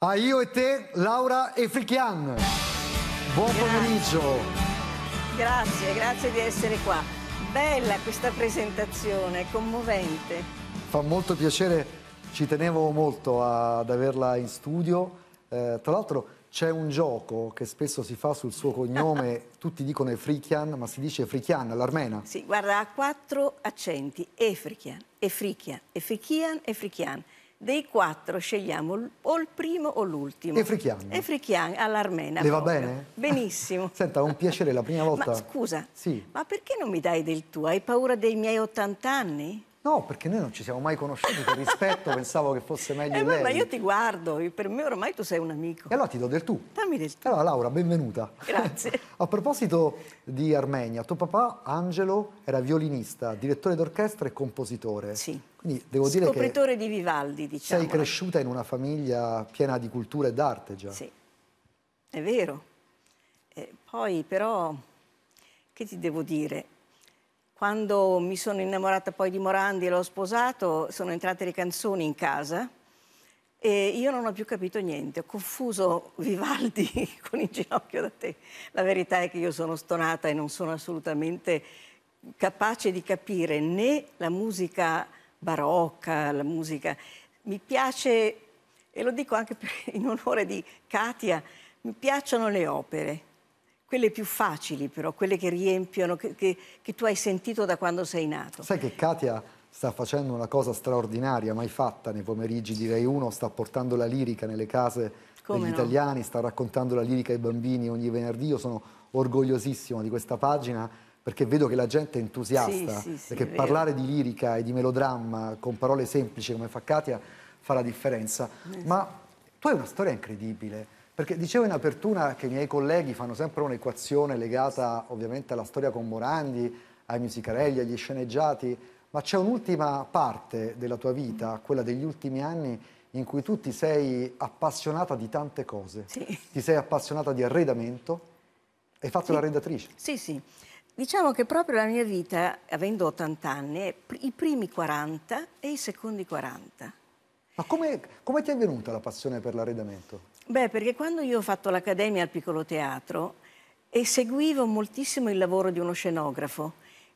a io e te, Laura e Frichian. Buon grazie. pomeriggio. Grazie, grazie di essere qua. Bella questa presentazione, commovente. Fa molto piacere, ci tenevo molto ad averla in studio. Eh, tra l'altro c'è un gioco che spesso si fa sul suo cognome, tutti dicono Efrikian, ma si dice Efrikian, l'armena. Sì, guarda, ha quattro accenti, Efrikian, Efrikian, Efrikian, Efrikian. Efrikian. Dei quattro scegliamo o il primo o l'ultimo. E E Efrichian all'Armena. Le va proprio. bene? Benissimo. Senta, è un piacere, la prima volta. Ma scusa, sì. ma perché non mi dai del tuo? Hai paura dei miei 80 anni? No, perché noi non ci siamo mai conosciuti per rispetto, pensavo che fosse meglio eh, lei. Ma io ti guardo, per me ormai tu sei un amico. E allora ti do del tu. Dammi del tu. Allora Laura, benvenuta. Grazie. A proposito di Armenia, tuo papà Angelo era violinista, direttore d'orchestra e compositore. Sì. Quindi devo dire Scopritore di Vivaldi, diciamo. Sei cresciuta in una famiglia piena di cultura e d'arte già. Sì, è vero. E poi però, che ti devo dire? Quando mi sono innamorata poi di Morandi e l'ho sposato, sono entrate le canzoni in casa e io non ho più capito niente, ho confuso Vivaldi con il ginocchio da te. La verità è che io sono stonata e non sono assolutamente capace di capire né la musica barocca, la musica. Mi piace, e lo dico anche in onore di Katia, mi piacciono le opere, quelle più facili però, quelle che riempiono, che, che, che tu hai sentito da quando sei nato. Sai che Katia sta facendo una cosa straordinaria, mai fatta nei pomeriggi di Rai 1, sta portando la lirica nelle case Come degli no? italiani, sta raccontando la lirica ai bambini ogni venerdì, io sono orgogliosissimo di questa pagina perché vedo che la gente è entusiasta, sì, sì, perché sì, parlare di lirica e di melodramma con parole semplici come fa Katia fa la differenza. Eh ma tu hai una storia incredibile, perché dicevo in apertura che i miei colleghi fanno sempre un'equazione legata ovviamente alla storia con Morandi, ai musicarelli, agli sceneggiati, ma c'è un'ultima parte della tua vita, mm. quella degli ultimi anni, in cui tu ti sei appassionata di tante cose. Sì. Ti sei appassionata di arredamento, hai fatto l'arredatrice. Sì, sì. Diciamo che proprio la mia vita, avendo 80 anni, è i primi 40 e i secondi 40. Ma come, come ti è venuta la passione per l'arredamento? Beh, perché quando io ho fatto l'accademia al piccolo teatro e seguivo moltissimo il lavoro di uno scenografo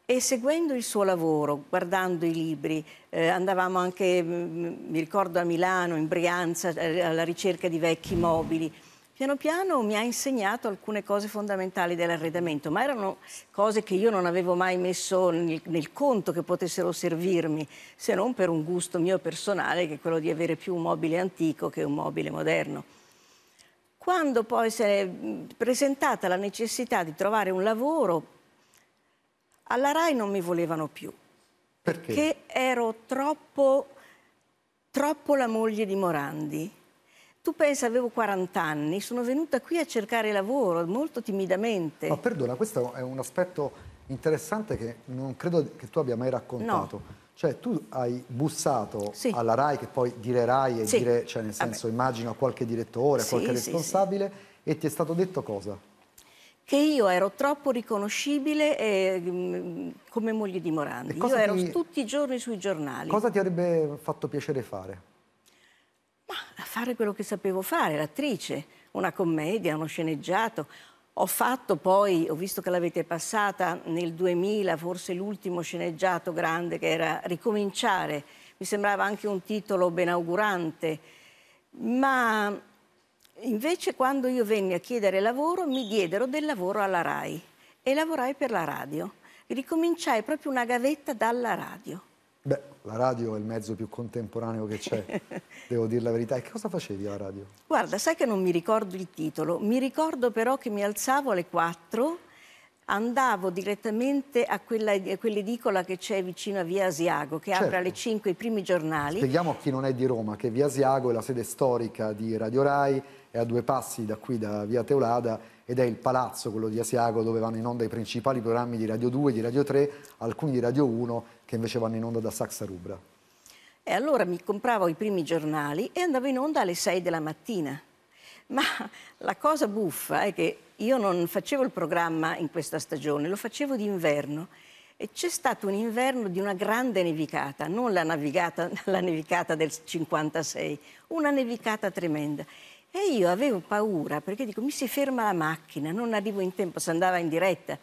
e seguendo il suo lavoro, guardando i libri, eh, andavamo anche, mm, mm, mi ricordo, a Milano, in Brianza, eh, alla ricerca di vecchi mobili piano piano mi ha insegnato alcune cose fondamentali dell'arredamento, ma erano cose che io non avevo mai messo nel, nel conto che potessero servirmi, se non per un gusto mio personale che è quello di avere più un mobile antico che un mobile moderno. Quando poi si è presentata la necessità di trovare un lavoro, alla RAI non mi volevano più. Perché? Perché ero troppo, troppo la moglie di Morandi tu pensa, avevo 40 anni, sono venuta qui a cercare lavoro molto timidamente. Ma perdona, questo è un aspetto interessante che non credo che tu abbia mai raccontato. No. Cioè tu hai bussato sì. alla RAI, che poi dire RAI e sì. dire, cioè nel senso Vabbè. immagino a qualche direttore, a sì, qualche responsabile, e ti è stato detto cosa? Che io ero troppo riconoscibile eh, come moglie di Morandi. Io ero ti... tutti i giorni sui giornali. Cosa ti avrebbe fatto piacere fare? fare quello che sapevo fare, l'attrice, una commedia, uno sceneggiato. Ho fatto poi, ho visto che l'avete passata nel 2000, forse l'ultimo sceneggiato grande che era Ricominciare, mi sembrava anche un titolo benaugurante, ma invece quando io venni a chiedere lavoro mi diedero del lavoro alla RAI e lavorai per la radio. Ricominciai proprio una gavetta dalla radio. Beh, la radio è il mezzo più contemporaneo che c'è, devo dire la verità. E che cosa facevi alla radio? Guarda, sai che non mi ricordo il titolo, mi ricordo però che mi alzavo alle 4, andavo direttamente a, quell'edicola che c'è vicino a Via Asiago, che certo. apre alle 5 certo. i primi giornali. Spieghiamo a chi non è di Roma che Via Asiago è la sede storica di Radio Rai, è a due passi da qui, da Via Teolada, ed è il palazzo, quello di Asiago, dove vanno in onda i principali programmi di Radio 2, di Radio 3, alcuni di Radio 1 che invece vanno in onda da Saxa Rubra. E allora mi compravo i primi giornali e andavo in onda alle 6 della mattina. Ma la cosa buffa è che io non facevo il programma in questa stagione, lo facevo d'inverno. E c'è stato un inverno di una grande nevicata, non la, navigata, la nevicata del 56, una nevicata tremenda. E io avevo paura perché dico mi si ferma la macchina, non arrivo in tempo, se andava in diretta.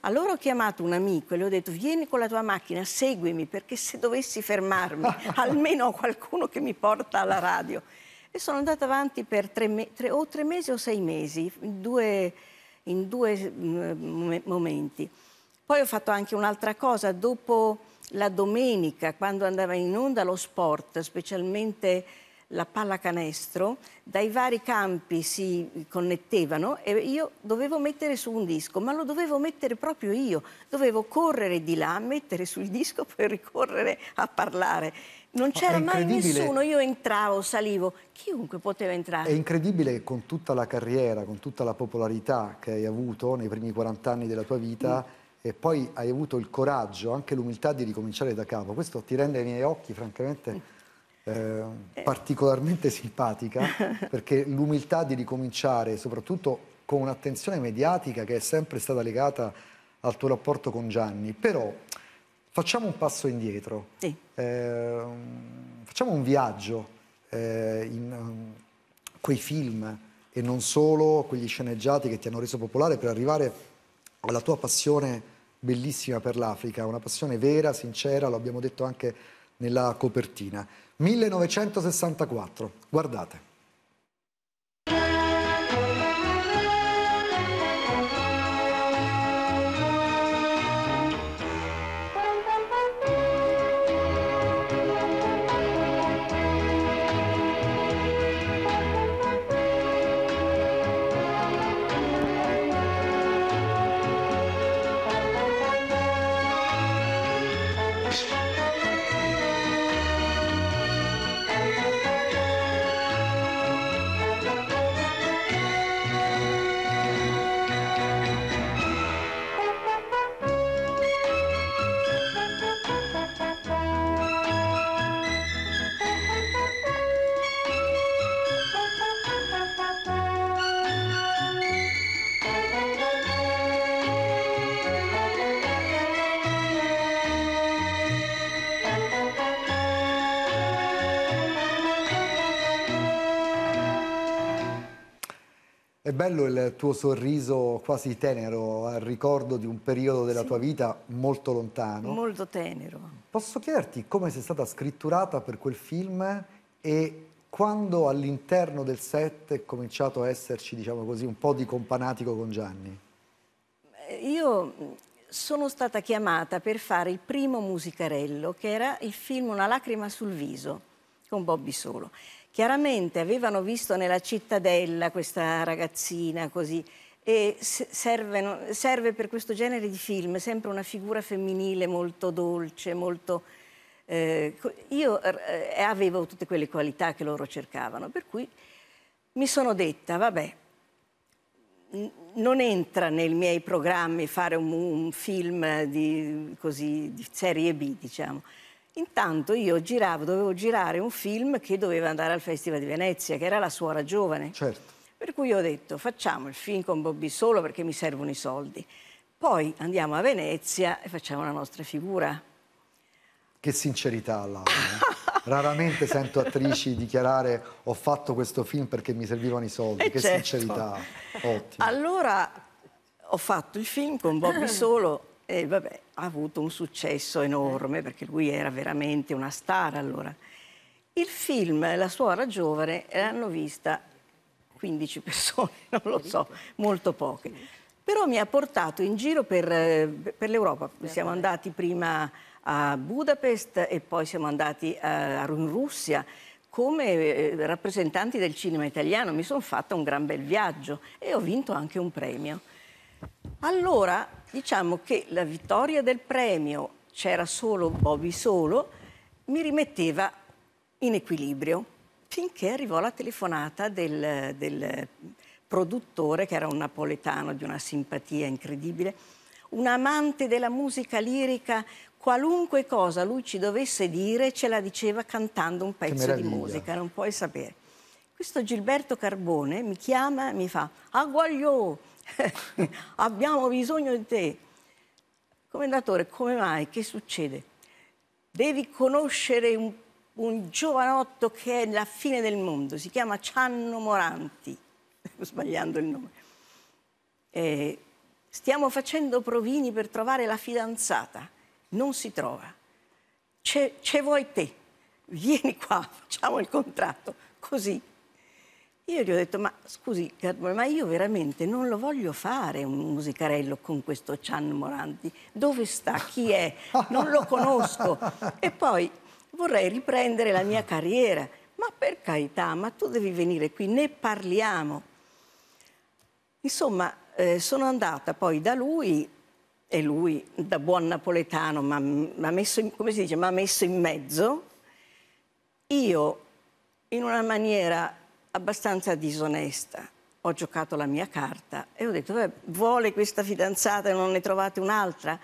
Allora ho chiamato un amico e le ho detto vieni con la tua macchina, seguimi perché se dovessi fermarmi almeno ho qualcuno che mi porta alla radio. E sono andata avanti per tre, tre, o tre mesi o sei mesi, in due, in due mm, momenti. Poi ho fatto anche un'altra cosa, dopo la domenica, quando andava in onda lo sport, specialmente la pallacanestro, dai vari campi si connettevano e io dovevo mettere su un disco, ma lo dovevo mettere proprio io, dovevo correre di là, mettere sul disco, poi ricorrere a parlare. Non c'era mai nessuno, io entravo, salivo, chiunque poteva entrare. È incredibile che con tutta la carriera, con tutta la popolarità che hai avuto nei primi 40 anni della tua vita, mm e poi hai avuto il coraggio, anche l'umiltà di ricominciare da capo. Questo ti rende ai miei occhi, francamente, mm. Eh. particolarmente simpatica perché l'umiltà di ricominciare soprattutto con un'attenzione mediatica che è sempre stata legata al tuo rapporto con Gianni, però facciamo un passo indietro, sì. eh, facciamo un viaggio eh, in um, quei film e non solo, quegli sceneggiati che ti hanno reso popolare per arrivare alla tua passione bellissima per l'Africa, una passione vera, sincera, lo abbiamo detto anche nella copertina. 1964. Guardate. bello il tuo sorriso quasi tenero al ricordo di un periodo della sì. tua vita molto lontano. Molto tenero. Posso chiederti come sei stata scritturata per quel film e quando all'interno del set è cominciato a esserci, diciamo così, un po' di companatico con Gianni? Eh, io mm, sono stata chiamata per fare il primo musicarello, che era il film Una lacrima sul viso, con Bobby Solo. Chiaramente avevano visto nella cittadella questa ragazzina così e serve, serve per questo genere di film sempre una figura femminile molto dolce, molto... Eh, io eh, avevo tutte quelle qualità che loro cercavano, per cui mi sono detta, vabbè, non entra nei miei programmi fare un, un film di, così, di serie B, diciamo. Intanto io giravo, dovevo girare un film che doveva andare al Festival di Venezia, che era La suora giovane. Certo. Per cui ho detto facciamo il film con Bobby solo perché mi servono i soldi. Poi andiamo a Venezia e facciamo la nostra figura. Che sincerità, Laura. Eh. Raramente sento attrici dichiarare ho fatto questo film perché mi servivano i soldi. E eh, che certo. sincerità. Ottimo. Allora ho fatto il film con Bobby solo e vabbè, ha avuto un successo enorme eh. perché lui era veramente una star allora. Il film La suora giovane l'hanno vista 15 persone, non lo so, molto poche. Però mi ha portato in giro per, eh, per l'Europa. Siamo andati prima a Budapest e poi siamo andati eh, a, in Russia come rappresentanti del cinema italiano. Mi sono fatta un gran bel viaggio e ho vinto anche un premio. Allora diciamo che la vittoria del premio c'era solo Bobby solo, mi rimetteva in equilibrio finché arrivò la telefonata del, del produttore, che era un napoletano di una simpatia incredibile, un amante della musica lirica, qualunque cosa lui ci dovesse dire ce la diceva cantando un pezzo di musica, non puoi sapere. Questo Gilberto Carbone mi chiama e mi fa Aguaglio, abbiamo bisogno di te. Commendatore, come mai? Che succede? Devi conoscere un, un giovanotto che è la fine del mondo, si chiama Cianno Moranti, sto sbagliando il nome. Eh, stiamo facendo provini per trovare la fidanzata, non si trova. Ce, ce vuoi te? Vieni qua, facciamo il contratto, così io gli ho detto, ma scusi ma io veramente non lo voglio fare un musicarello con questo Cian Morandi. Dove sta? Chi è? Non lo conosco. E poi vorrei riprendere la mia carriera. Ma per carità, ma tu devi venire qui, ne parliamo. Insomma, eh, sono andata poi da lui e lui, da buon napoletano, mi ha messo, in mezzo. Io, in una maniera abbastanza disonesta. Ho giocato la mia carta e ho detto, vuole questa fidanzata e non ne trovate un'altra?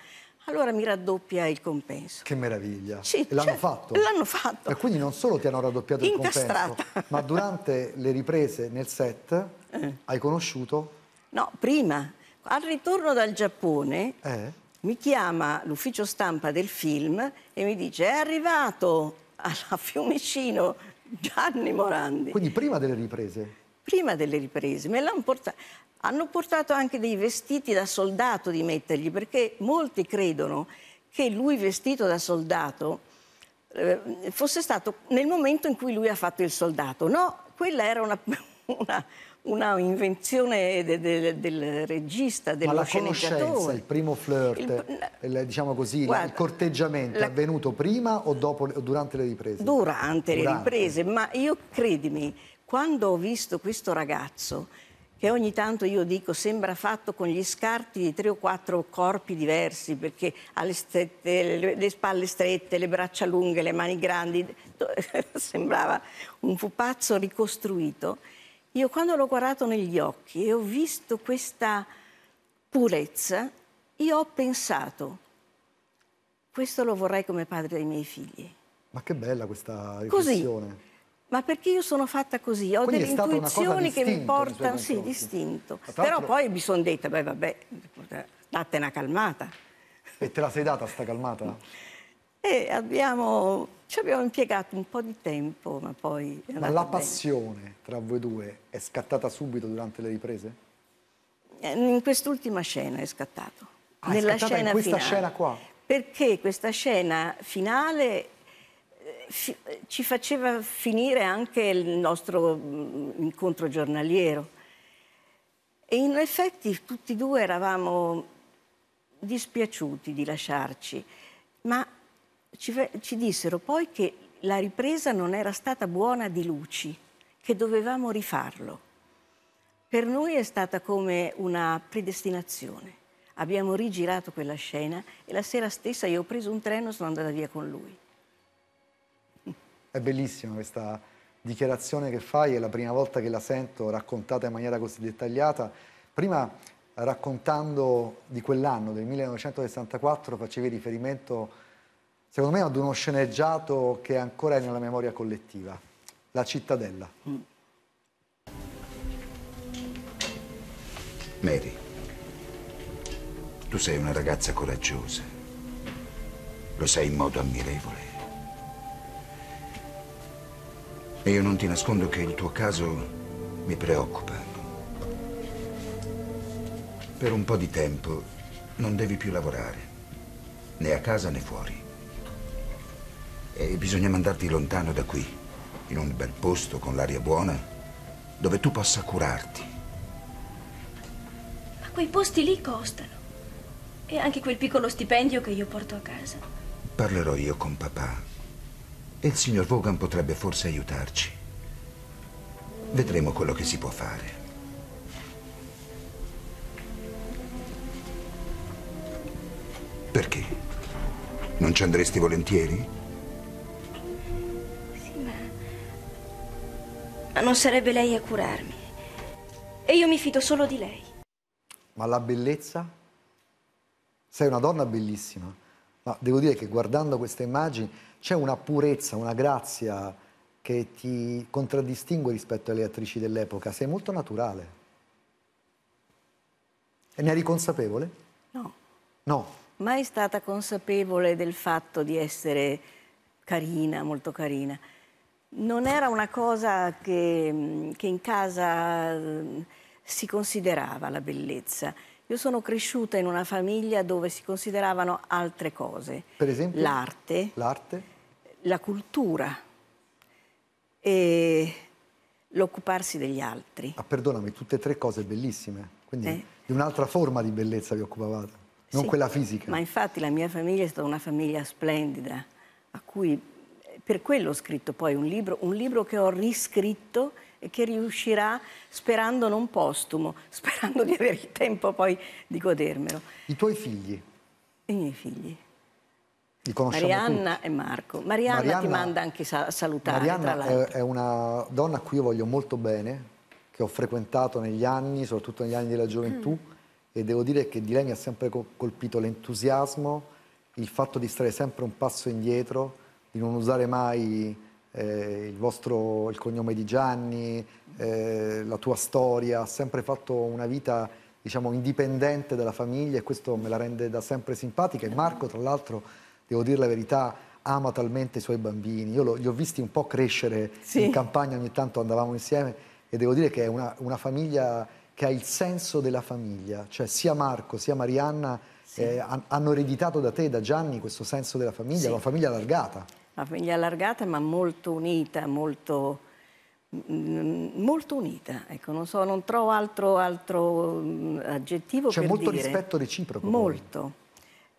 Allora mi raddoppia il compenso. Che meraviglia. Sì, l'hanno cioè, fatto? L'hanno fatto. E quindi non solo ti hanno raddoppiato Incastrata. il compenso, ma durante le riprese nel set eh. hai conosciuto? No, prima. Al ritorno dal Giappone eh. mi chiama l'ufficio stampa del film e mi dice è arrivato a Fiumicino Gianni Morandi. Quindi prima delle riprese? Prima delle riprese. Me l'hanno portato. Hanno portato anche dei vestiti da soldato di mettergli, perché molti credono che lui vestito da soldato eh, fosse stato nel momento in cui lui ha fatto il soldato. No, quella era una, una una invenzione de, de, del regista, dello Ma la conoscenza, il primo flirt, il, il, diciamo così, guarda, il corteggiamento la, è avvenuto prima o, dopo, o durante le riprese? Durante, durante le riprese, ma io credimi, quando ho visto questo ragazzo, che ogni tanto io dico sembra fatto con gli scarti di tre o quattro corpi diversi perché ha le, strette, le, le spalle strette, le braccia lunghe, le mani grandi, sembrava un pupazzo ricostruito. Io quando l'ho guardato negli occhi e ho visto questa purezza, io ho pensato, questo lo vorrei come padre dei miei figli. Ma che bella questa riflessione. Così. Ma perché io sono fatta così, ho Quindi delle intuizioni che mi portano, sì, distinto. Però poi mi sono detta, beh vabbè, date una calmata. E te la sei data sta calmata? No. E abbiamo, ci abbiamo impiegato un po' di tempo, ma poi... Ma la bene. passione tra voi due è scattata subito durante le riprese? Eh, in quest'ultima scena è scattato. Ah, Nella è scena in questa finale. scena qua? Perché questa scena finale eh, ci faceva finire anche il nostro mm, incontro giornaliero. E in effetti tutti e due eravamo dispiaciuti di lasciarci, ma ci, ci dissero poi che la ripresa non era stata buona di luci, che dovevamo rifarlo. Per noi è stata come una predestinazione. Abbiamo rigirato quella scena e la sera stessa io ho preso un treno e sono andata via con lui. È bellissima questa dichiarazione che fai, è la prima volta che la sento raccontata in maniera così dettagliata. Prima raccontando di quell'anno, del 1964, facevi riferimento secondo me, ad uno sceneggiato che ancora è nella memoria collettiva, La cittadella. Mary, tu sei una ragazza coraggiosa, lo sei in modo ammirevole. E io non ti nascondo che il tuo caso mi preoccupa. Per un po' di tempo non devi più lavorare, né a casa né fuori. E bisogna mandarti lontano da qui, in un bel posto con l'aria buona, dove tu possa curarti. Ma quei posti lì costano. E anche quel piccolo stipendio che io porto a casa. Parlerò io con papà. E il signor Vaughan potrebbe forse aiutarci. Vedremo quello che si può fare. Perché? Non ci andresti volentieri? ma non sarebbe lei a curarmi. E io mi fido solo di lei. Ma la bellezza? Sei una donna bellissima, ma devo dire che guardando queste immagini c'è una purezza, una grazia che ti contraddistingue rispetto alle attrici dell'epoca. Sei molto naturale. E ne eri consapevole? No. No. Mai stata consapevole del fatto di essere carina, molto carina non era una cosa che, mm, che in casa mm, si considerava la bellezza. Io sono cresciuta in una famiglia dove si consideravano altre cose. Per esempio? L'arte. L'arte? La cultura. E l'occuparsi degli altri. Ma ah, perdonami, tutte e tre cose bellissime. Quindi eh? di un'altra forma di bellezza vi occupavate, non sì, quella fisica. Ma infatti la mia famiglia è stata una famiglia splendida, a cui per quello ho scritto poi un libro, un libro che ho riscritto e che riuscirà, sperando non postumo, sperando di avere il tempo poi di godermelo. I tuoi figli? I miei figli. Li conosciamo Marianna tutti. e Marco. Marianna, Marianna, ti manda anche a salutare. Marianna è, è una donna a cui io voglio molto bene, che ho frequentato negli anni, soprattutto negli anni della gioventù, mm. e devo dire che di lei mi ha sempre colpito l'entusiasmo, il fatto di stare sempre un passo indietro, di non usare mai eh, il, vostro, il cognome di Gianni, eh, la tua storia, ha sempre fatto una vita diciamo, indipendente dalla famiglia e questo me la rende da sempre simpatica e Marco tra l'altro, devo dire la verità, ama talmente i suoi bambini, io lo, li ho visti un po' crescere sì. in campagna, ogni tanto andavamo insieme e devo dire che è una, una famiglia che ha il senso della famiglia, cioè sia Marco sia Marianna sì. eh, hanno ereditato da te, da Gianni, questo senso della famiglia, sì. una famiglia allargata una famiglia allargata ma molto unita, molto, mm, mm, molto unita. Ecco, non, so, non trovo altro, altro mm, aggettivo C'è molto dire. rispetto reciproco. Molto. Poi.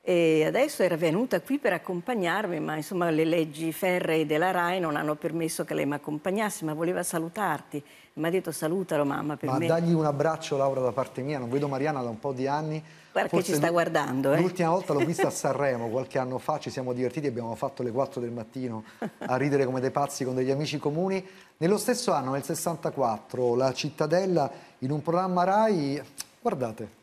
E adesso era venuta qui per accompagnarmi, ma insomma le leggi ferree della RAI non hanno permesso che lei mi accompagnasse, ma voleva salutarti mi ha detto salutalo mamma per Ma me. dagli un abbraccio Laura da parte mia, non vedo Mariana da un po' di anni. Guarda Forse che ci sta guardando. Eh? L'ultima volta l'ho vista a Sanremo qualche anno fa, ci siamo divertiti, abbiamo fatto le 4 del mattino a ridere come dei pazzi con degli amici comuni. Nello stesso anno, nel 64, la cittadella in un programma RAI, guardate,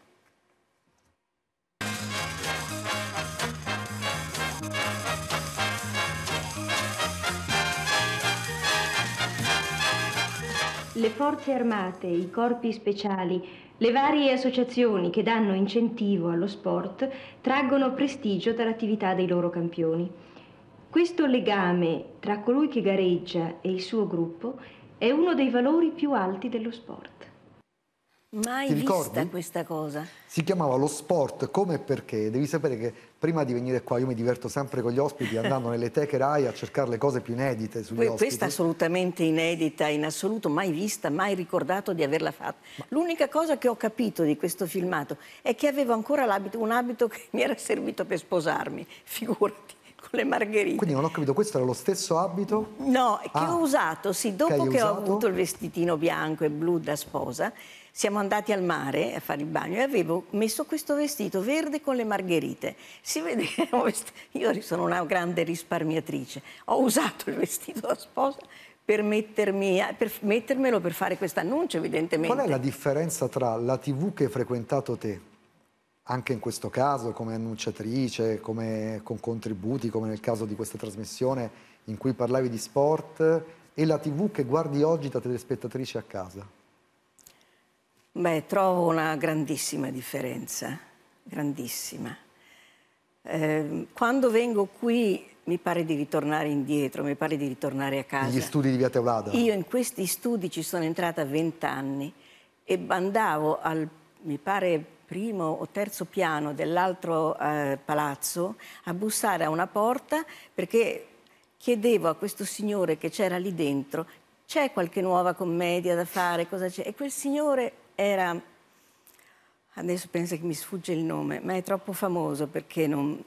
le forze armate, i corpi speciali, le varie associazioni che danno incentivo allo sport traggono prestigio dall'attività dei loro campioni. Questo legame tra colui che gareggia e il suo gruppo è uno dei valori più alti dello sport. Mai Ti vista questa cosa. Si chiamava lo sport, come e perché. Devi sapere che prima di venire qua io mi diverto sempre con gli ospiti andando nelle teche RAI a cercare le cose più inedite sugli Poi, ospiti. Questa è assolutamente inedita, in assoluto, mai vista, mai ricordato di averla fatta. Ma... L'unica cosa che ho capito di questo filmato è che avevo ancora un abito che mi era servito per sposarmi, figurati Con le margherite. Quindi non ho capito, questo era lo stesso abito? No, che ah, ho usato, sì, dopo che, che ho avuto il vestitino bianco e blu da sposa, siamo andati al mare a fare il bagno e avevo messo questo vestito verde con le margherite. Si vede che io sono una grande risparmiatrice, ho usato il vestito da sposa per, mettermi, per mettermelo per fare questo annuncio evidentemente. Qual è la differenza tra la tv che hai frequentato te? anche in questo caso come annunciatrice, come, con contributi, come nel caso di questa trasmissione in cui parlavi di sport, e la tv che guardi oggi da telespettatrice a casa? Beh, trovo una grandissima differenza, grandissima. Eh, quando vengo qui mi pare di ritornare indietro, mi pare di ritornare a casa. Gli studi di Via Teolada? Io in questi studi ci sono entrata a vent'anni e andavo al, mi pare, primo o terzo piano dell'altro eh, palazzo a bussare a una porta perché chiedevo a questo signore che c'era lì dentro c'è qualche nuova commedia da fare, cosa c'è? E quel signore era, adesso penso che mi sfugge il nome, ma è troppo famoso perché non...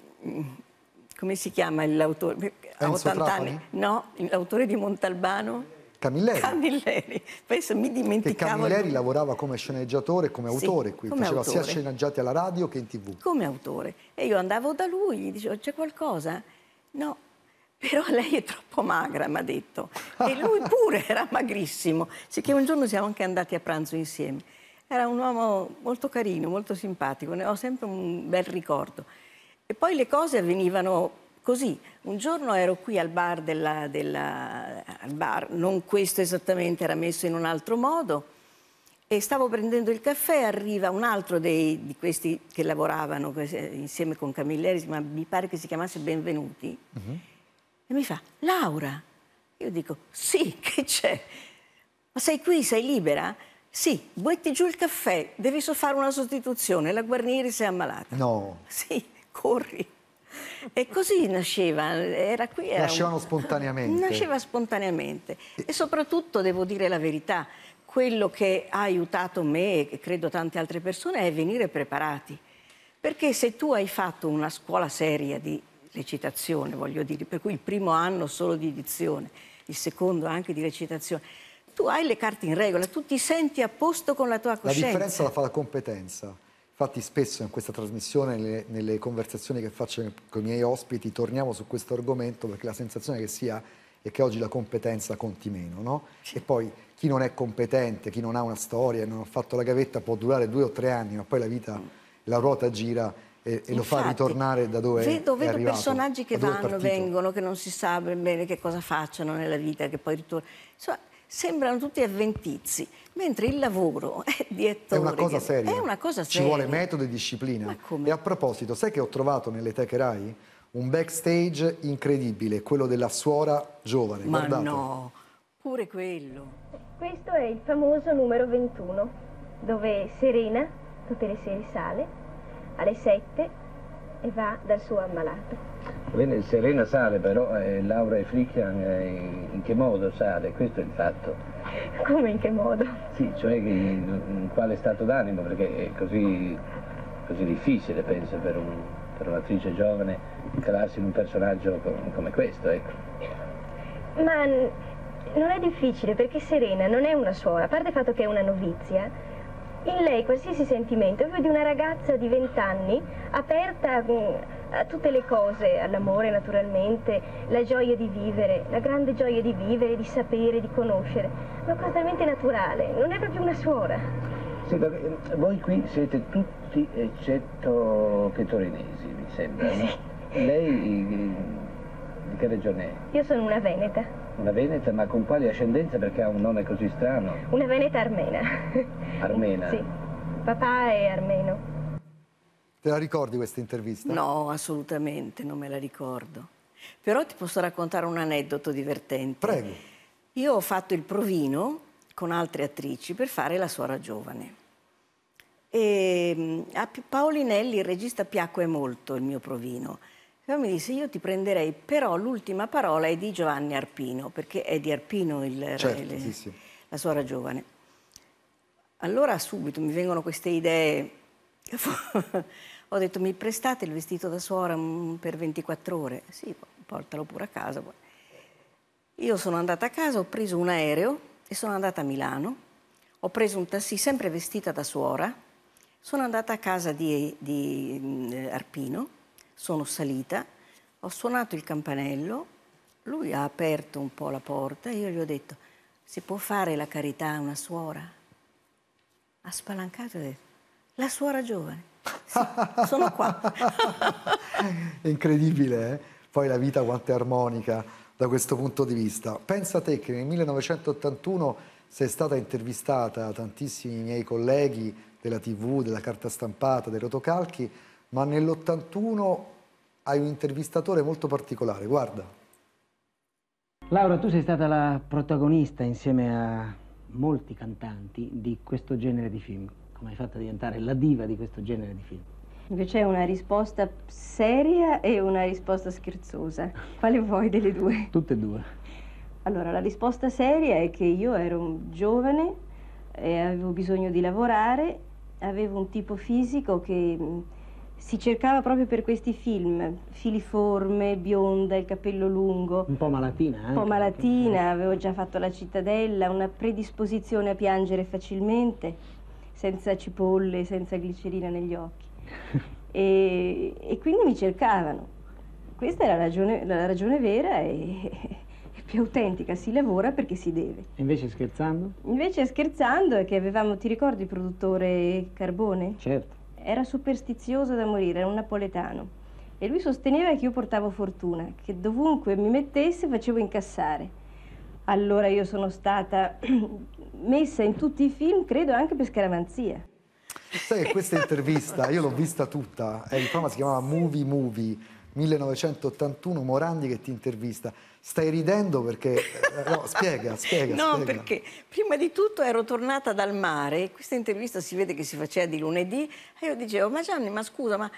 Come si chiama l'autore? Ha 80 Trapani? anni. No, l'autore di Montalbano. Camilleri. Camilleri. Penso mi dimenticavo. Che Camilleri di... lavorava come sceneggiatore, come sì, autore qui, come faceva autore. sia sceneggiati alla radio che in tv. Come autore. E io andavo da lui, gli dicevo c'è qualcosa? No, però lei è troppo magra, mi ha detto. E lui pure era magrissimo. Sì che un giorno siamo anche andati a pranzo insieme. Era un uomo molto carino, molto simpatico, ne ho sempre un bel ricordo. E poi le cose avvenivano così. Un giorno ero qui al bar, della, della, al bar non questo esattamente, era messo in un altro modo, e stavo prendendo il caffè, arriva un altro dei, di questi che lavoravano insieme con Camilleri, ma mi pare che si chiamasse Benvenuti, uh mhm. -huh. e mi fa, Laura, io dico, sì, che c'è? Ma sei qui, sei libera? Sì, buetti giù il caffè, devi fare una sostituzione, la Guarnieri si è ammalata. No. Sì, corri. E così nasceva, era qui. Era Nascevano un... spontaneamente. Nasceva spontaneamente. e soprattutto, devo dire la verità, quello che ha aiutato me e credo tante altre persone è venire preparati. Perché se tu hai fatto una scuola seria di recitazione, voglio dire, per cui il primo anno solo di edizione, il secondo anche di recitazione, tu hai le carte in regola, tu ti senti a posto con la tua coscienza. La differenza la fa la competenza. Infatti spesso in questa trasmissione, nelle, nelle conversazioni che faccio con i miei ospiti, torniamo su questo argomento perché la sensazione che sia è che oggi la competenza conti meno, no? E poi chi non è competente, chi non ha una storia, non ha fatto la gavetta può durare due o tre anni, ma poi la vita, mm. la ruota gira e, Infatti, lo fa ritornare da dove vedo, è Vedo personaggi che vanno, vengono, che non si sa bene che cosa facciano nella vita, che poi ritornano. Insomma, sembrano tutti avventizi, mentre il lavoro è di attore. È una cosa seria. È una cosa seria. Ci vuole metodo e disciplina. E a proposito, sai che ho trovato nelle Techerai un backstage incredibile, quello della suora giovane. Ma Guardate. no, pure quello. Questo è il famoso numero 21, dove Serena tutte le sere sale alle 7 e va dal suo ammalato. Bene, Serena sale però, eh, Laura e Frickman eh, in che modo sale? Questo è il fatto. Come in che modo? Sì, cioè in, in quale stato d'animo, perché è così, così difficile, penso, per, un, per un'attrice giovane calarsi in un personaggio com come questo, ecco. Ma non è difficile perché Serena non è una suora, a parte il fatto che è una novizia, in lei qualsiasi sentimento, è di una ragazza di vent'anni, aperta mm, a tutte le cose, all'amore naturalmente, la gioia di vivere, la grande gioia di vivere, di sapere, di conoscere, una cosa talmente naturale, non è proprio una suora. Sì, eh, voi qui siete tutti eccetto che torinesi, mi sembra, no? Sì. Lei eh, di che regione è? Io sono una veneta. Una veneta, ma con quali ascendenze? Perché ha un nome così strano. Una veneta armena. Armena? Sì, papà è armeno. Te la ricordi questa intervista? No, assolutamente, non me la ricordo. Però ti posso raccontare un aneddoto divertente. Prego. Io ho fatto il provino con altre attrici per fare La suora giovane. E mm, a Paolinelli il regista piacque molto il mio provino però mi disse io ti prenderei, però l'ultima parola è di Giovanni Arpino, perché è di Arpino il, certo, il, sì, sì. la suora giovane. Allora subito mi vengono queste idee, ho detto mi prestate il vestito da suora mm, per 24 ore? Sì, portalo pure a casa. Io sono andata a casa, ho preso un aereo e sono andata a Milano, ho preso un taxi sempre vestita da suora, sono andata a casa di, di mm, Arpino sono salita, ho suonato il campanello, lui ha aperto un po' la porta e io gli ho detto, si può fare la carità a una suora? Ha spalancato e ha detto, la suora giovane, sì, sono qua. È incredibile, eh? poi la vita quanto è armonica da questo punto di vista. Pensa te che nel 1981 sei stata intervistata da tantissimi miei colleghi della TV, della carta stampata, dei rotocalchi, ma nell'81 hai un intervistatore molto particolare, guarda. Laura, tu sei stata la protagonista insieme a molti cantanti di questo genere di film. Come hai fatto a diventare la diva di questo genere di film? Invece è una risposta seria e una risposta scherzosa. Quale vuoi delle due? Tutte e due. Allora, la risposta seria è che io ero giovane e avevo bisogno di lavorare, avevo un tipo fisico che mm, si cercava proprio per questi film, filiforme, bionda, il capello lungo. Un po' malatina, eh? Un po' malatina, avevo già fatto la cittadella, una predisposizione a piangere facilmente, senza cipolle, senza glicerina negli occhi. e, e, quindi mi cercavano. Questa è la ragione, la ragione vera e, e più autentica, si lavora perché si deve. E invece scherzando? Invece scherzando è che avevamo, ti ricordi il produttore Carbone? Certo era superstizioso da morire, era un napoletano. E lui sosteneva che io portavo fortuna, che dovunque mi mettesse facevo incassare. Allora io sono stata messa in tutti i film, credo anche per scaramanzia. Sai, questa intervista, io l'ho vista tutta, eh, il programma si chiamava Movie Movie, 1981 Morandi che ti intervista. Stai ridendo perché... Eh, no, spiega, spiega. No, spiega. perché prima di tutto ero tornata dal mare, questa intervista si vede che si faceva di lunedì, e io dicevo, ma Gianni, ma scusa, ma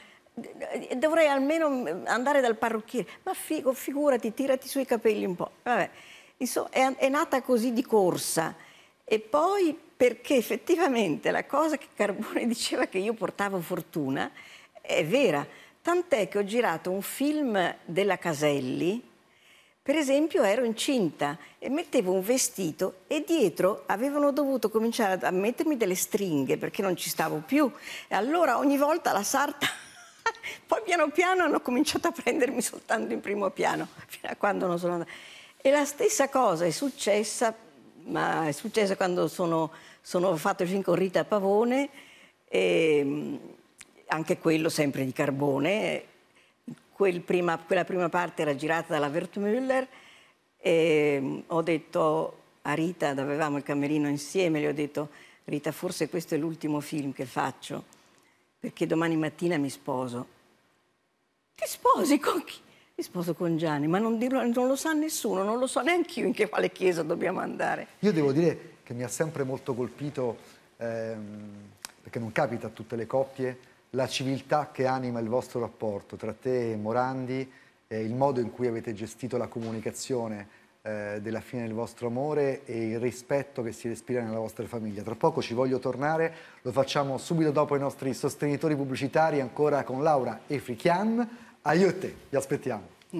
eh, dovrei almeno andare dal parrucchiere. Ma figo, figurati, tirati sui capelli un po'. Vabbè. Insomma, è, è nata così di corsa. E poi perché effettivamente la cosa che Carbone diceva che io portavo fortuna è vera Tant'è che ho girato un film della Caselli, per esempio ero incinta e mettevo un vestito e dietro avevano dovuto cominciare a mettermi delle stringhe perché non ci stavo più. E allora ogni volta la sarta... Poi piano piano hanno cominciato a prendermi soltanto in primo piano, fino a quando non sono andata. E la stessa cosa è successa, ma è successa quando sono, sono fatto il film con Rita Pavone. E, ehm, anche quello sempre di carbone. Quel prima, quella prima parte era girata dalla Wertmüller e ehm, ho detto a Rita, avevamo il camerino insieme, le ho detto Rita forse questo è l'ultimo film che faccio perché domani mattina mi sposo. Ti sposi con chi? Mi sposo con Gianni, ma non, dirlo, non lo sa nessuno, non lo so neanche io in che quale chiesa dobbiamo andare. Io devo dire che mi ha sempre molto colpito, ehm, perché non capita a tutte le coppie, la civiltà che anima il vostro rapporto tra te e Morandi, eh, il modo in cui avete gestito la comunicazione eh, della fine del vostro amore e il rispetto che si respira nella vostra famiglia. Tra poco ci voglio tornare, lo facciamo subito dopo i nostri sostenitori pubblicitari, ancora con Laura e Frichian. Aiute, vi aspettiamo.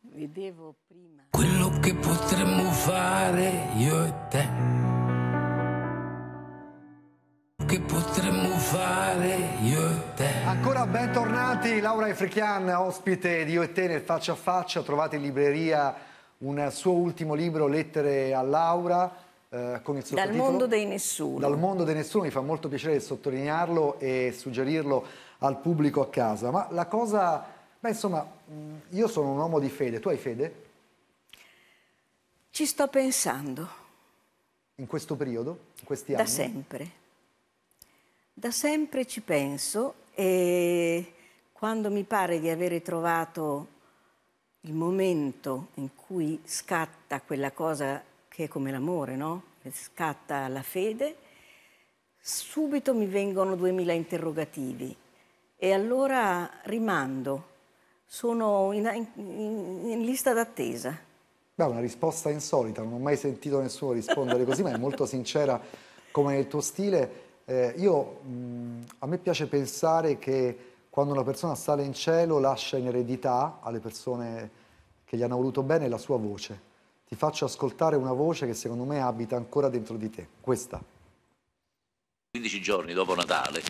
Vedevo prima. Quello che potremmo fare io e te che potremmo fare io e te. Ancora bentornati, Laura Efrichian, ospite di Io e te nel faccia a faccia. Trovate in libreria un suo ultimo libro, Lettere a Laura. Eh, con il Dal mondo dei nessuno. Dal mondo dei nessuno, mi fa molto piacere sottolinearlo e suggerirlo al pubblico a casa. Ma la cosa, beh insomma, mm, io sono un uomo di fede, tu hai fede? Ci sto pensando. In questo periodo? In questi anni? Da sempre. Da sempre ci penso e quando mi pare di avere trovato il momento in cui scatta quella cosa che è come l'amore, no? Scatta la fede, subito mi vengono duemila interrogativi e allora rimando, sono in, in, in lista d'attesa. Beh, una risposta insolita, non ho mai sentito nessuno rispondere così, ma è molto sincera come nel tuo stile eh, io, mh, mm, a me piace pensare che quando una persona sale in cielo lascia in eredità alle persone che gli hanno voluto bene la sua voce. Ti faccio ascoltare una voce che secondo me abita ancora dentro di te, questa. 15 giorni dopo Natale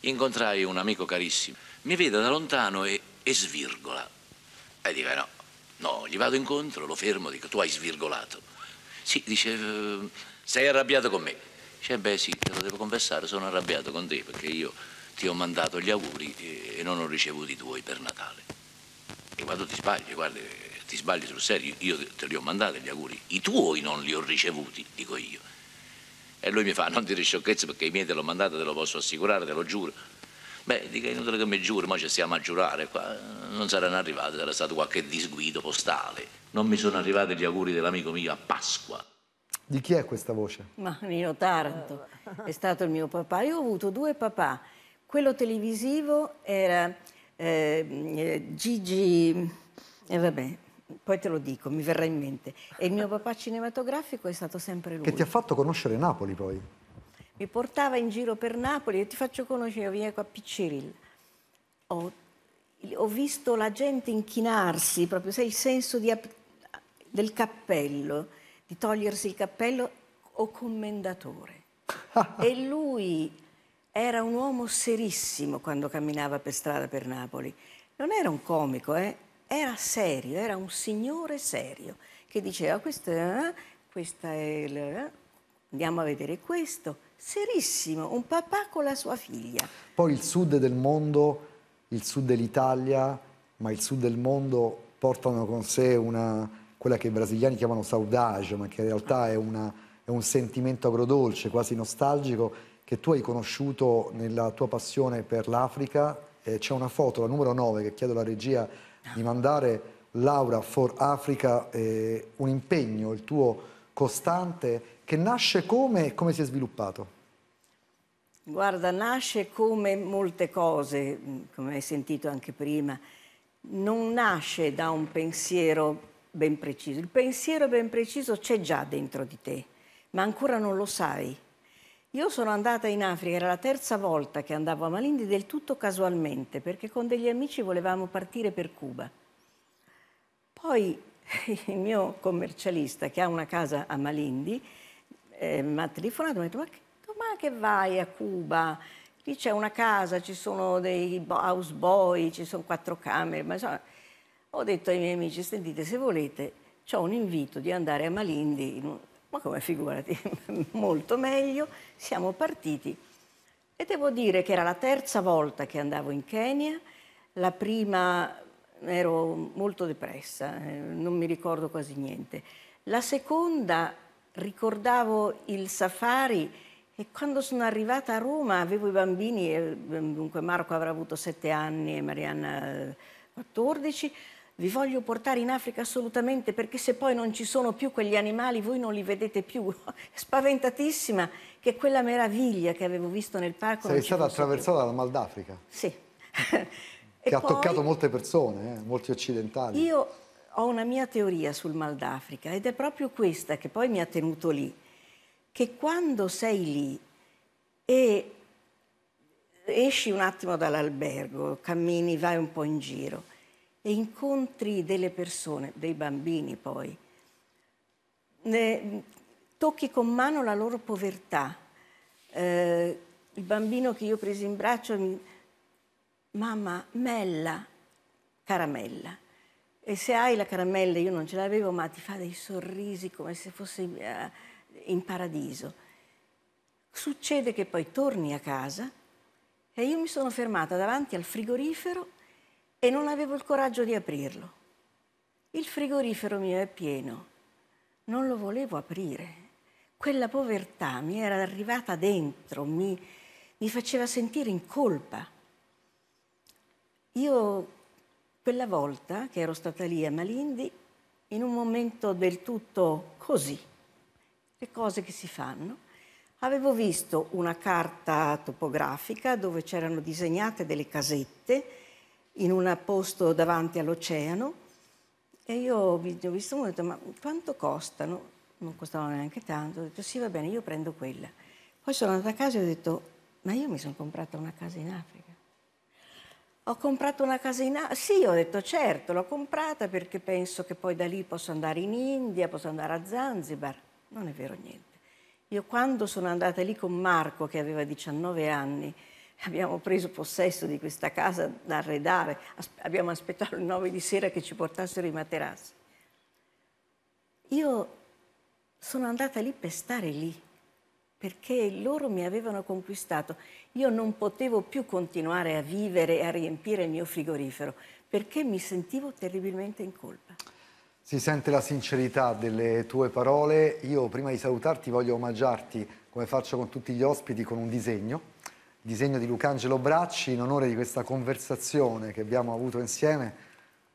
incontrai un amico carissimo. Mi vede da lontano e, e svirgola. E dice eh no, no, gli vado incontro, lo fermo, dico tu hai svirgolato. Sì, dice eh, sei arrabbiato con me. Dice, beh sì, te lo devo confessare, sono arrabbiato con te perché io ti ho mandato gli auguri eh, e non ho ricevuto i tuoi per Natale. E quando ti sbagli, guarda, ti sbagli sul serio, io te li ho mandati gli auguri, i tuoi non li ho ricevuti, dico io. E lui mi fa, non dire sciocchezze perché i miei te l'ho mandato, te lo posso assicurare, te lo giuro. Beh, dica inutile che mi giuro, ma ci stiamo a giurare, qua non saranno arrivati, sarà stato qualche disguido postale. Non mi sono arrivati gli auguri dell'amico mio a Pasqua. Di chi è questa voce? Ma Nino Taranto, è stato il mio papà. Io ho avuto due papà. Quello televisivo era eh, Gigi... Eh, vabbè, poi te lo dico, mi verrà in mente. E il mio papà cinematografico è stato sempre lui. Che ti ha fatto conoscere Napoli poi? Mi portava in giro per Napoli e ti faccio conoscere, io vengo a Picciril. Ho, ho, visto la gente inchinarsi, proprio sai, il senso di, del cappello di togliersi il cappello o commendatore. e lui era un uomo serissimo quando camminava per strada per Napoli. Non era un comico, eh? era serio, era un signore serio che diceva eh? questa, è, questa è la, andiamo a vedere questo. Serissimo, un papà con la sua figlia. Poi il sud del mondo, il sud dell'Italia, ma il sud del mondo portano con sé una, quella che i brasiliani chiamano saudage, ma che in realtà è, una, è un sentimento agrodolce, quasi nostalgico, che tu hai conosciuto nella tua passione per l'Africa. Eh, c'è una foto, la numero 9, che chiedo alla regia di mandare, Laura for Africa, eh, un impegno, il tuo costante, che nasce come e come si è sviluppato? Guarda, nasce come molte cose, mm, come hai sentito anche prima, non nasce da un pensiero ben preciso, il pensiero ben preciso c'è già dentro di te, ma ancora non lo sai. Io sono andata in Africa, era la terza volta che andavo a Malindi del tutto casualmente, perché con degli amici volevamo partire per Cuba. Poi il mio commercialista che ha una casa a Malindi eh, mi ha telefonato e mi ha detto ma, ma che vai a Cuba? Lì c'è una casa, ci sono dei houseboy, ci sono quattro camere, ma insomma ho detto ai miei amici, sentite, se volete, ho un invito di andare a Malindi, un... ma come figurati, molto meglio, siamo partiti. E devo dire che era la terza volta che andavo in Kenya, la prima ero molto depressa, eh, non mi ricordo quasi niente. La seconda ricordavo il safari e quando sono arrivata a Roma avevo i bambini, dunque Marco avrà avuto 7 anni e Marianna 14, eh, vi voglio portare in Africa assolutamente perché se poi non ci sono più quegli animali voi non li vedete più. Spaventatissima che quella meraviglia che avevo visto nel parco... Sei stata attraversata più. dal mal d'Africa? Sì. che ha poi, toccato molte persone, eh, molti occidentali. Io ho una mia teoria sul mal d'Africa ed è proprio questa che poi mi ha tenuto lì, che quando sei lì e esci un attimo dall'albergo, cammini, vai un po' in giro, e incontri delle persone, dei bambini poi, ne tocchi con mano la loro povertà. Eh, il bambino che io ho preso in braccio mi mamma, mella, caramella. E se hai la caramella, io non ce l'avevo, ma ti fa dei sorrisi come se fosse eh, in paradiso. Succede che poi torni a casa e io mi sono fermata davanti al frigorifero e non avevo il coraggio di aprirlo. Il frigorifero mio è pieno, non lo volevo aprire. Quella povertà mi era arrivata dentro, mi, mi faceva sentire in colpa. Io quella volta che ero stata lì a Malindi, in un momento del tutto così, le cose che si fanno, avevo visto una carta topografica dove c'erano disegnate delle casette in un posto davanti all'oceano e io ho visto uno e ho detto ma quanto costano? Non costavano neanche tanto, ho detto sì va bene, io prendo quella. Poi sono andata a casa e ho detto ma io mi sono comprata una casa in Africa. Ho comprato una casa in Africa? Sì, ho detto certo, l'ho comprata perché penso che poi da lì posso andare in India, posso andare a Zanzibar. Non è vero niente. Io quando sono andata lì con Marco che aveva 19 anni, abbiamo preso possesso di questa casa da arredare, abbiamo aspettato il 9 di sera che ci portassero i materassi. Io sono andata lì per stare lì, perché loro mi avevano conquistato. Io non potevo più continuare a vivere e a riempire il mio frigorifero, perché mi sentivo terribilmente in colpa. Si sente la sincerità delle tue parole. Io prima di salutarti voglio omaggiarti, come faccio con tutti gli ospiti, con un disegno il disegno di Lucangelo Bracci in onore di questa conversazione che abbiamo avuto insieme.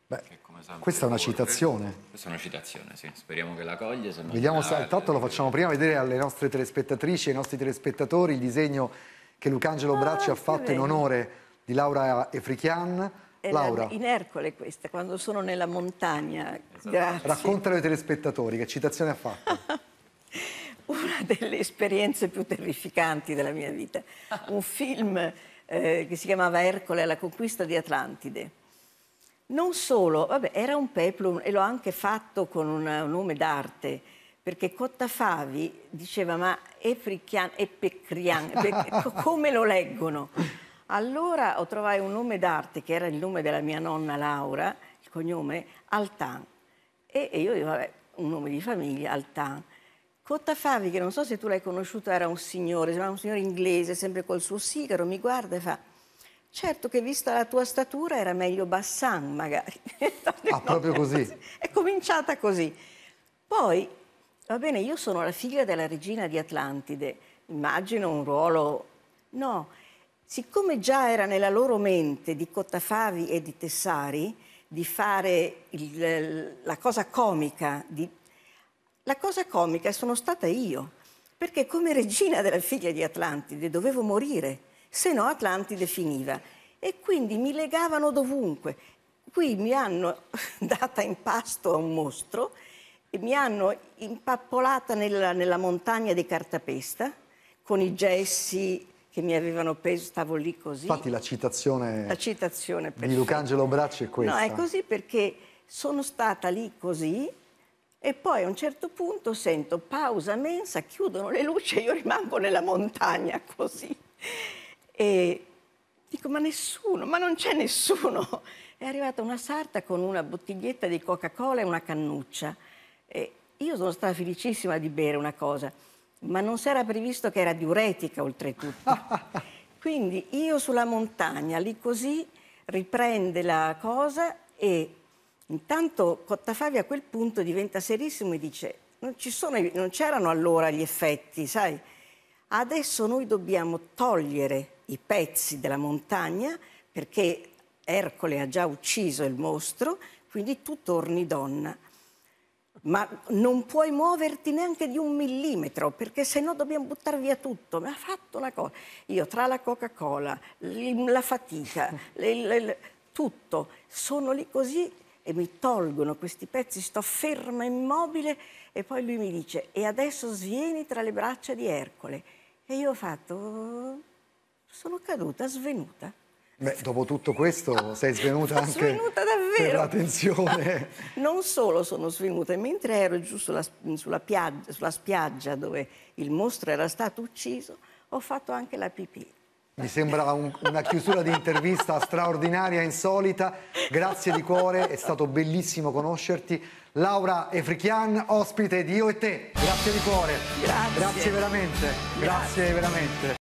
Beh, sempre, questa è una citazione. Questa è una citazione, sì. Speriamo che la coglie. Se Vediamo, la... intanto lo facciamo prima vedere alle nostre telespettatrici e ai nostri telespettatori il disegno che Lucangelo ah, Bracci ah, ha fatto in onore di Laura Efrichian. Laura. In Ercole questa, quando sono nella montagna. Esatto. Grazie. Raccontalo ai telespettatori che citazione ha fatto. una delle esperienze più terrificanti della mia vita, un film eh, che si chiamava Ercole la conquista di Atlantide. Non solo, vabbè, era un peplum e l'ho anche fatto con un nome d'arte, perché Cottafavi diceva ma Efrichian e come lo leggono? Allora ho trovato un nome d'arte che era il nome della mia nonna Laura, il cognome, Altan. E, e io dico, vabbè, un nome di famiglia, Altan. Cottafavi, che non so se tu l'hai conosciuto, era un signore, sembrava un signore inglese, sempre col suo sigaro, mi guarda e fa certo che vista la tua statura era meglio Bassan magari. Ah, proprio così? È cominciata così. Poi, va bene, io sono la figlia della regina di Atlantide, immagino un ruolo... No, siccome già era nella loro mente di Cottafavi e di Tessari di fare il, la cosa comica, di la cosa comica sono stata io, perché come regina della figlia di Atlantide dovevo morire, se no Atlantide finiva. E quindi mi legavano dovunque. Qui mi hanno data in pasto a un mostro e mi hanno impappolata nella, nella montagna di cartapesta con i gessi che mi avevano preso, stavo lì così. Infatti la citazione, la citazione di Lucangelo Bracci è questa. No, è così perché sono stata lì così e poi a un certo punto sento pausa mensa, chiudono le luci e io rimango nella montagna così. E dico ma nessuno, ma non c'è nessuno. È arrivata una sarta con una bottiglietta di Coca-Cola e una cannuccia. E io sono stata felicissima di bere una cosa, ma non si era previsto che era diuretica oltretutto. Quindi io sulla montagna, lì così, riprende la cosa e Intanto Cottafavi a quel punto diventa serissimo e dice non, sono, non c'erano allora gli effetti, sai? Adesso noi dobbiamo togliere i pezzi della montagna perché Ercole ha già ucciso il mostro, quindi tu torni donna. Ma non puoi muoverti neanche di un millimetro, perché se no dobbiamo buttare via tutto. Mi ha fatto una cosa. Io tra la Coca-Cola, la fatica, le, le, le, tutto, sono lì così e mi tolgono questi pezzi, sto ferma, immobile e poi lui mi dice e adesso svieni tra le braccia di Ercole. E io ho fatto, sono caduta svenuta. Beh, dopo tutto questo sei svenuta anche svenuta davvero. la tensione. non solo sono svenuta, mentre ero giù sulla, sulla, piaggia, sulla spiaggia dove il mostro era stato ucciso, ho fatto anche la pipì mi sembrava un, una chiusura di intervista straordinaria, insolita. Grazie di cuore, è stato bellissimo conoscerti. Laura Efrichian, ospite di Io e Te. Grazie di cuore. Grazie. Grazie veramente. Grazie, Grazie veramente.